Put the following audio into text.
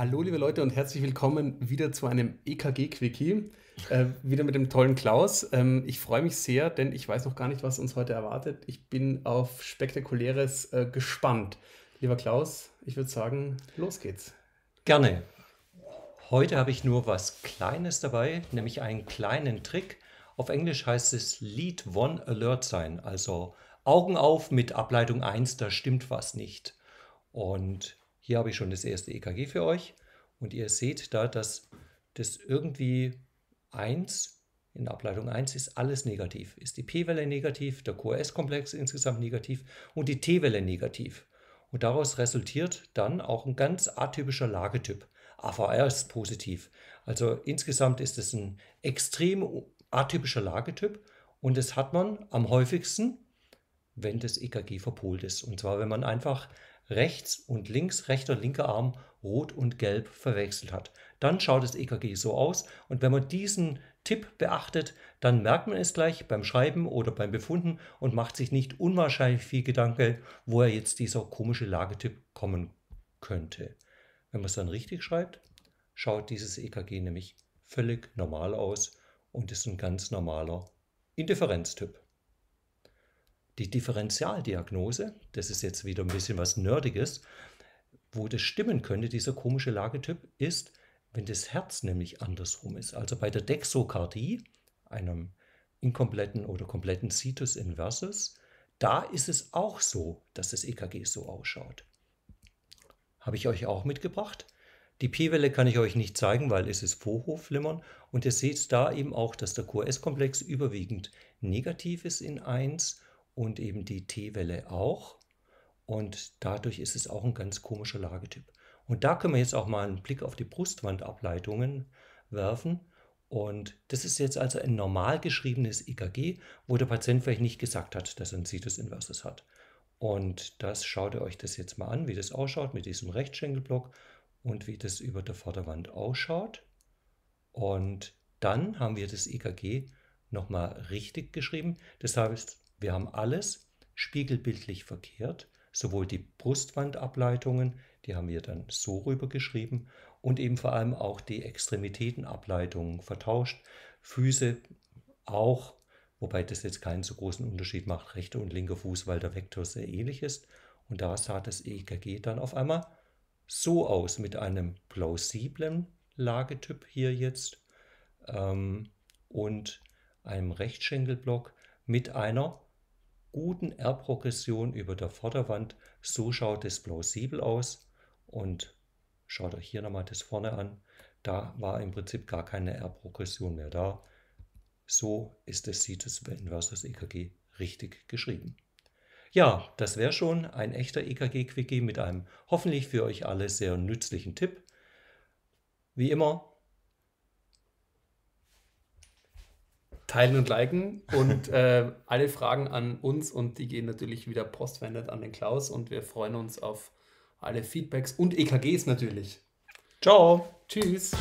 Hallo, liebe Leute, und herzlich willkommen wieder zu einem EKG-Quickie. Äh, wieder mit dem tollen Klaus. Ähm, ich freue mich sehr, denn ich weiß noch gar nicht, was uns heute erwartet. Ich bin auf Spektakuläres äh, gespannt. Lieber Klaus, ich würde sagen, los geht's. Gerne. Heute habe ich nur was Kleines dabei, nämlich einen kleinen Trick. Auf Englisch heißt es Lead One Alert sein, also Augen auf mit Ableitung 1, da stimmt was nicht. Und hier habe ich schon das erste EKG für euch und ihr seht da, dass das irgendwie 1 in Ableitung 1 ist alles negativ. Ist die P-Welle negativ, der QRS-Komplex insgesamt negativ und die T-Welle negativ. Und daraus resultiert dann auch ein ganz atypischer Lagetyp. AVR ist positiv. Also insgesamt ist es ein extrem atypischer Lagetyp und das hat man am häufigsten, wenn das EKG verpolt ist. Und zwar, wenn man einfach rechts und links, rechter und linker Arm rot und gelb verwechselt hat. Dann schaut das EKG so aus und wenn man diesen Tipp beachtet, dann merkt man es gleich beim Schreiben oder beim Befunden und macht sich nicht unwahrscheinlich viel Gedanke, woher jetzt dieser komische Lagetipp kommen könnte. Wenn man es dann richtig schreibt, schaut dieses EKG nämlich völlig normal aus und ist ein ganz normaler Indifferenztyp die Differentialdiagnose, das ist jetzt wieder ein bisschen was Nerdiges, wo das stimmen könnte, dieser komische Lagetyp, ist, wenn das Herz nämlich andersrum ist. Also bei der Dexokardie, einem inkompletten oder kompletten Situs inversus, da ist es auch so, dass das EKG so ausschaut. Habe ich euch auch mitgebracht. Die P-Welle kann ich euch nicht zeigen, weil es ist Vorhofflimmern. Und ihr seht da eben auch, dass der QRS-Komplex überwiegend negativ ist in 1 und eben die T-Welle auch. Und dadurch ist es auch ein ganz komischer Lagetyp. Und da können wir jetzt auch mal einen Blick auf die Brustwandableitungen werfen. Und das ist jetzt also ein normal geschriebenes EKG, wo der Patient vielleicht nicht gesagt hat, dass er ein Situs inversus hat. Und das schaut ihr euch das jetzt mal an, wie das ausschaut mit diesem Rechtschenkelblock und wie das über der Vorderwand ausschaut. Und dann haben wir das EKG nochmal richtig geschrieben. Das heißt, wir haben alles spiegelbildlich verkehrt, sowohl die Brustwandableitungen, die haben wir dann so rübergeschrieben, und eben vor allem auch die Extremitätenableitungen vertauscht. Füße auch, wobei das jetzt keinen so großen Unterschied macht, rechter und linker Fuß, weil der Vektor sehr ähnlich ist. Und da sah das EKG dann auf einmal so aus mit einem plausiblen Lagetyp hier jetzt ähm, und einem Rechtschenkelblock mit einer guten R-Progression über der Vorderwand. So schaut es plausibel aus. Und schaut euch hier nochmal das vorne an. Da war im Prinzip gar keine R-Progression mehr da. So ist das CITES versus EKG richtig geschrieben. Ja, das wäre schon ein echter EKG-Quickie mit einem hoffentlich für euch alle sehr nützlichen Tipp. Wie immer, teilen und liken. Und äh, alle Fragen an uns und die gehen natürlich wieder postwendet an den Klaus und wir freuen uns auf alle Feedbacks und EKGs natürlich. Ciao. Tschüss.